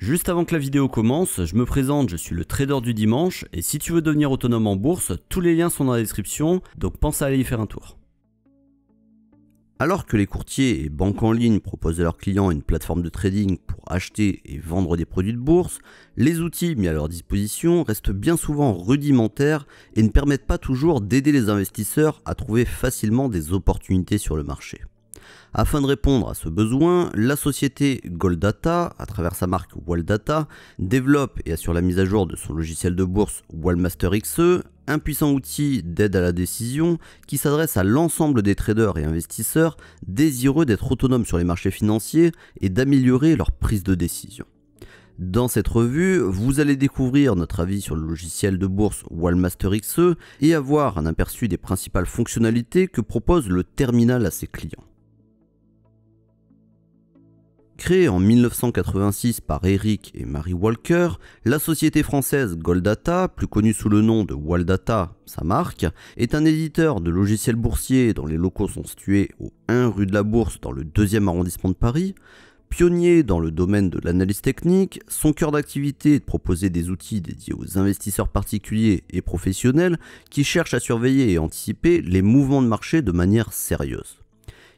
Juste avant que la vidéo commence, je me présente, je suis le trader du dimanche et si tu veux devenir autonome en bourse, tous les liens sont dans la description, donc pense à aller y faire un tour. Alors que les courtiers et banques en ligne proposent à leurs clients une plateforme de trading pour acheter et vendre des produits de bourse, les outils mis à leur disposition restent bien souvent rudimentaires et ne permettent pas toujours d'aider les investisseurs à trouver facilement des opportunités sur le marché. Afin de répondre à ce besoin, la société Goldata, à travers sa marque Waldata, développe et assure la mise à jour de son logiciel de bourse Wallmaster XE, un puissant outil d'aide à la décision qui s'adresse à l'ensemble des traders et investisseurs désireux d'être autonomes sur les marchés financiers et d'améliorer leur prise de décision. Dans cette revue, vous allez découvrir notre avis sur le logiciel de bourse Wallmaster XE et avoir un aperçu des principales fonctionnalités que propose le terminal à ses clients. Créée en 1986 par Eric et Marie Walker, la société française Goldata, plus connue sous le nom de Waldata, sa marque, est un éditeur de logiciels boursiers dont les locaux sont situés au 1 rue de la Bourse dans le 2e arrondissement de Paris. Pionnier dans le domaine de l'analyse technique, son cœur d'activité est de proposer des outils dédiés aux investisseurs particuliers et professionnels qui cherchent à surveiller et anticiper les mouvements de marché de manière sérieuse.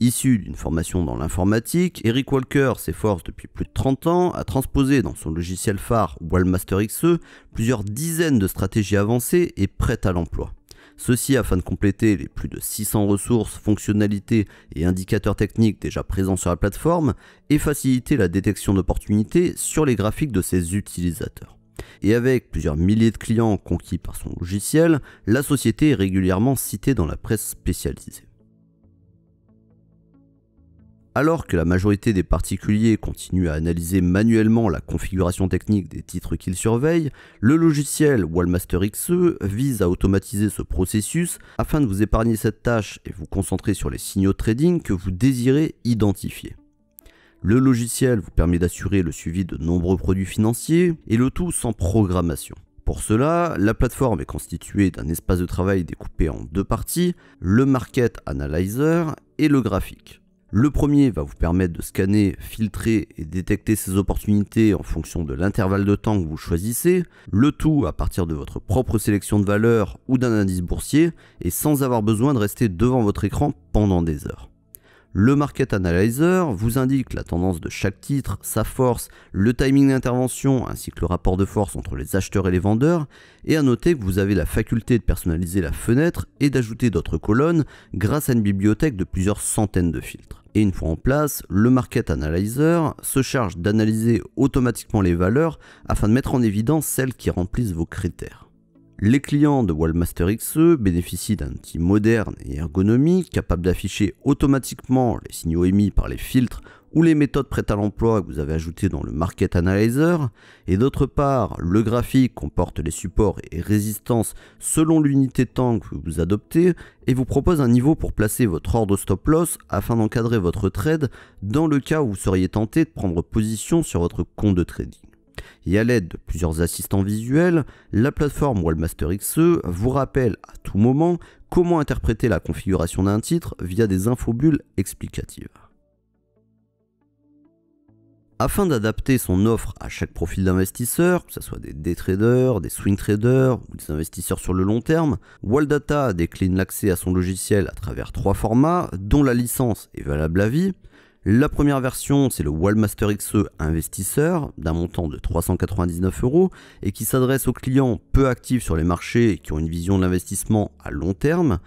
Issu d'une formation dans l'informatique, Eric Walker s'efforce depuis plus de 30 ans à transposer dans son logiciel phare Wallmaster XE plusieurs dizaines de stratégies avancées et prêtes à l'emploi. Ceci afin de compléter les plus de 600 ressources, fonctionnalités et indicateurs techniques déjà présents sur la plateforme et faciliter la détection d'opportunités sur les graphiques de ses utilisateurs. Et avec plusieurs milliers de clients conquis par son logiciel, la société est régulièrement citée dans la presse spécialisée. Alors que la majorité des particuliers continuent à analyser manuellement la configuration technique des titres qu'ils surveillent, le logiciel Wallmaster XE vise à automatiser ce processus afin de vous épargner cette tâche et vous concentrer sur les signaux trading que vous désirez identifier. Le logiciel vous permet d'assurer le suivi de nombreux produits financiers et le tout sans programmation. Pour cela, la plateforme est constituée d'un espace de travail découpé en deux parties, le Market Analyzer et le graphique. Le premier va vous permettre de scanner, filtrer et détecter ces opportunités en fonction de l'intervalle de temps que vous choisissez, le tout à partir de votre propre sélection de valeurs ou d'un indice boursier, et sans avoir besoin de rester devant votre écran pendant des heures. Le Market Analyzer vous indique la tendance de chaque titre, sa force, le timing d'intervention ainsi que le rapport de force entre les acheteurs et les vendeurs. Et à noter que vous avez la faculté de personnaliser la fenêtre et d'ajouter d'autres colonnes grâce à une bibliothèque de plusieurs centaines de filtres. Et une fois en place, le Market Analyzer se charge d'analyser automatiquement les valeurs afin de mettre en évidence celles qui remplissent vos critères. Les clients de Wallmaster XE bénéficient d'un outil moderne et ergonomique capable d'afficher automatiquement les signaux émis par les filtres ou les méthodes prêtes à l'emploi que vous avez ajoutées dans le Market Analyzer, et d'autre part, le graphique comporte les supports et résistances selon l'unité de temps que vous adoptez, et vous propose un niveau pour placer votre ordre stop loss afin d'encadrer votre trade dans le cas où vous seriez tenté de prendre position sur votre compte de trading. Et à l'aide de plusieurs assistants visuels, la plateforme Wallmaster XE vous rappelle à tout moment comment interpréter la configuration d'un titre via des infobulles explicatives. Afin d'adapter son offre à chaque profil d'investisseur, que ce soit des day traders, des swing traders ou des investisseurs sur le long terme, WallData décline l'accès à son logiciel à travers trois formats, dont la licence est valable à vie, la première version, c'est le Wallmaster XE investisseur d'un montant de 399 euros et qui s'adresse aux clients peu actifs sur les marchés et qui ont une vision de l'investissement à long terme.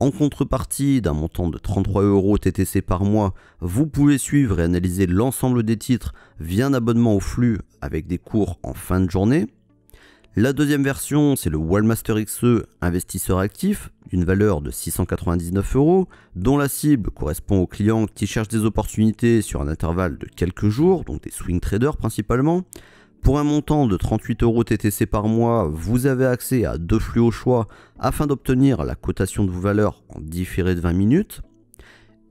En contrepartie d'un montant de 33 euros TTC par mois, vous pouvez suivre et analyser l'ensemble des titres via un abonnement au flux avec des cours en fin de journée. La deuxième version, c'est le Wallmaster XE investisseur actif, d'une valeur de 699 euros, dont la cible correspond aux clients qui cherchent des opportunités sur un intervalle de quelques jours, donc des swing traders principalement. Pour un montant de 38 euros TTC par mois, vous avez accès à deux flux au choix afin d'obtenir la cotation de vos valeurs en différé de 20 minutes.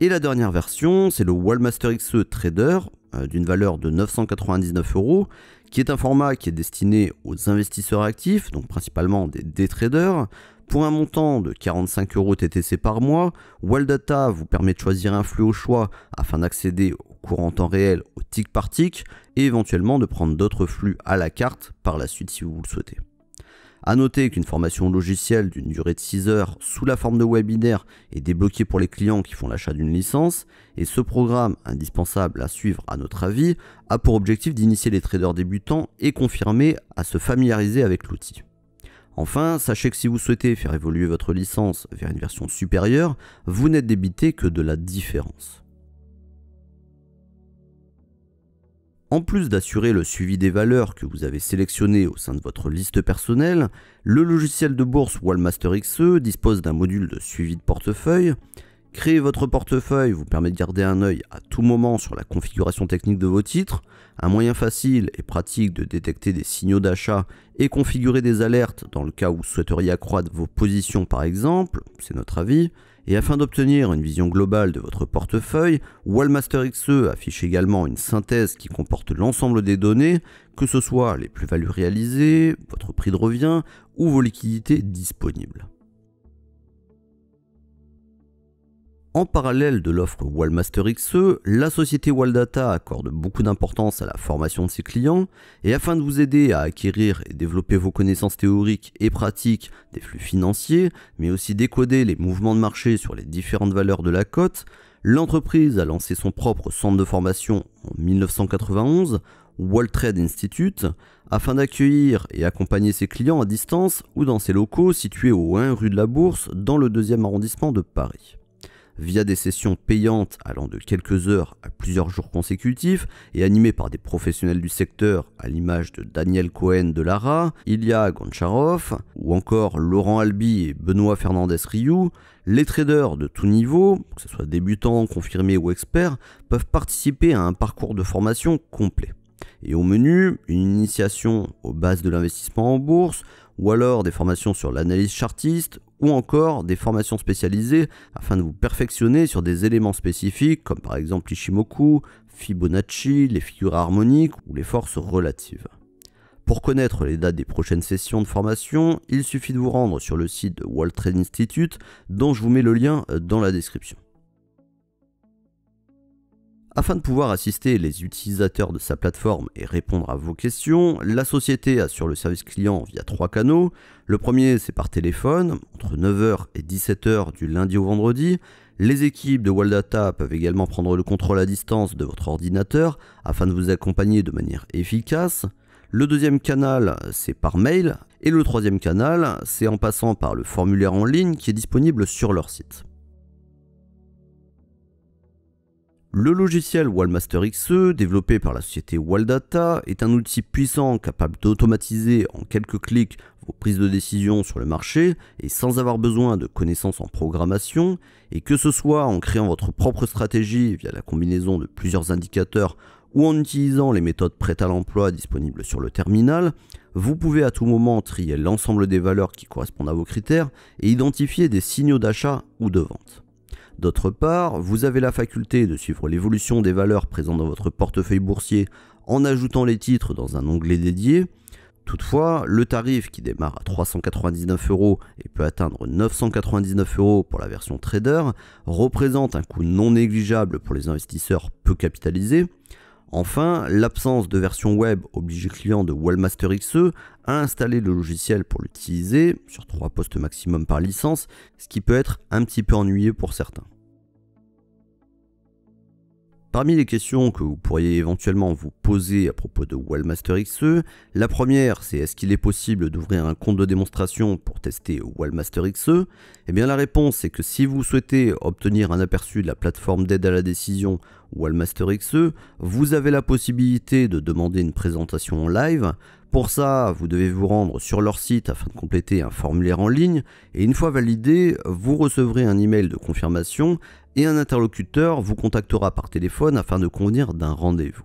Et la dernière version, c'est le Wallmaster XE Trader, euh, d'une valeur de 999 euros, qui est un format qui est destiné aux investisseurs actifs, donc principalement des, day traders, pour un montant de 45 euros TTC par mois, Data vous permet de choisir un flux au choix afin d'accéder au courant en temps réel, au tick par tick, et éventuellement de prendre d'autres flux à la carte par la suite si vous le souhaitez. A noter qu'une formation logicielle d'une durée de 6 heures sous la forme de webinaire est débloquée pour les clients qui font l'achat d'une licence, et ce programme, indispensable à suivre à notre avis, a pour objectif d'initier les traders débutants et confirmer à se familiariser avec l'outil. Enfin, sachez que si vous souhaitez faire évoluer votre licence vers une version supérieure, vous n'êtes débité que de la différence. En plus d'assurer le suivi des valeurs que vous avez sélectionnées au sein de votre liste personnelle, le logiciel de bourse Wallmaster XE dispose d'un module de suivi de portefeuille. Créer votre portefeuille vous permet de garder un œil à tout moment sur la configuration technique de vos titres, un moyen facile et pratique de détecter des signaux d'achat et configurer des alertes dans le cas où vous souhaiteriez accroître vos positions par exemple, c'est notre avis, et afin d'obtenir une vision globale de votre portefeuille, Wallmaster XE affiche également une synthèse qui comporte l'ensemble des données, que ce soit les plus-values réalisées, votre prix de revient ou vos liquidités disponibles. En parallèle de l'offre Wallmaster XE, la société Walldata accorde beaucoup d'importance à la formation de ses clients et afin de vous aider à acquérir et développer vos connaissances théoriques et pratiques des flux financiers, mais aussi décoder les mouvements de marché sur les différentes valeurs de la cote, l'entreprise a lancé son propre centre de formation en 1991, Wall Trade Institute, afin d'accueillir et accompagner ses clients à distance ou dans ses locaux situés au 1 rue de la Bourse dans le 2e arrondissement de Paris via des sessions payantes allant de quelques heures à plusieurs jours consécutifs et animées par des professionnels du secteur à l'image de Daniel Cohen de Lara, Ilya Goncharov ou encore Laurent Albi et Benoît Fernandez-Rioux, les traders de tout niveau, que ce soit débutants, confirmés ou experts, peuvent participer à un parcours de formation complet. Et au menu, une initiation aux bases de l'investissement en bourse, ou alors des formations sur l'analyse chartiste ou encore des formations spécialisées afin de vous perfectionner sur des éléments spécifiques comme par exemple Ishimoku, Fibonacci, les figures harmoniques ou les forces relatives. Pour connaître les dates des prochaines sessions de formation, il suffit de vous rendre sur le site de World Trade Institute dont je vous mets le lien dans la description. Afin de pouvoir assister les utilisateurs de sa plateforme et répondre à vos questions, la société assure le service client via trois canaux. Le premier, c'est par téléphone, entre 9h et 17h du lundi au vendredi. Les équipes de Waldata peuvent également prendre le contrôle à distance de votre ordinateur afin de vous accompagner de manière efficace. Le deuxième canal, c'est par mail. Et le troisième canal, c'est en passant par le formulaire en ligne qui est disponible sur leur site. Le logiciel Wallmaster XE, développé par la société WallData est un outil puissant capable d'automatiser en quelques clics vos prises de décision sur le marché et sans avoir besoin de connaissances en programmation, et que ce soit en créant votre propre stratégie via la combinaison de plusieurs indicateurs ou en utilisant les méthodes prêtes à l'emploi disponibles sur le terminal, vous pouvez à tout moment trier l'ensemble des valeurs qui correspondent à vos critères et identifier des signaux d'achat ou de vente. D'autre part, vous avez la faculté de suivre l'évolution des valeurs présentes dans votre portefeuille boursier en ajoutant les titres dans un onglet dédié. Toutefois, le tarif qui démarre à 399 euros et peut atteindre 999 euros pour la version trader représente un coût non négligeable pour les investisseurs peu capitalisés Enfin, l'absence de version web oblige le client de Wallmaster XE à installer le logiciel pour l'utiliser, sur 3 postes maximum par licence, ce qui peut être un petit peu ennuyeux pour certains. Parmi les questions que vous pourriez éventuellement vous poser à propos de Wallmaster XE, la première c'est est-ce qu'il est possible d'ouvrir un compte de démonstration pour tester Wallmaster XE Eh bien la réponse est que si vous souhaitez obtenir un aperçu de la plateforme d'aide à la décision Wallmaster XE, vous avez la possibilité de demander une présentation en live. Pour ça, vous devez vous rendre sur leur site afin de compléter un formulaire en ligne et une fois validé, vous recevrez un email de confirmation et un interlocuteur vous contactera par téléphone afin de convenir d'un rendez-vous.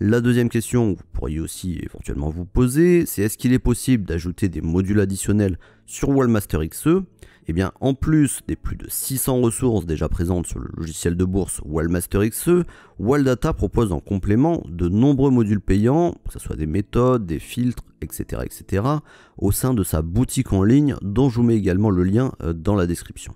La deuxième question que vous pourriez aussi éventuellement vous poser, c'est est-ce qu'il est possible d'ajouter des modules additionnels sur Wallmaster XE Eh bien, en plus des plus de 600 ressources déjà présentes sur le logiciel de bourse Wallmaster XE, Walldata propose en complément de nombreux modules payants, que ce soit des méthodes, des filtres, etc., etc., au sein de sa boutique en ligne dont je vous mets également le lien euh, dans la description.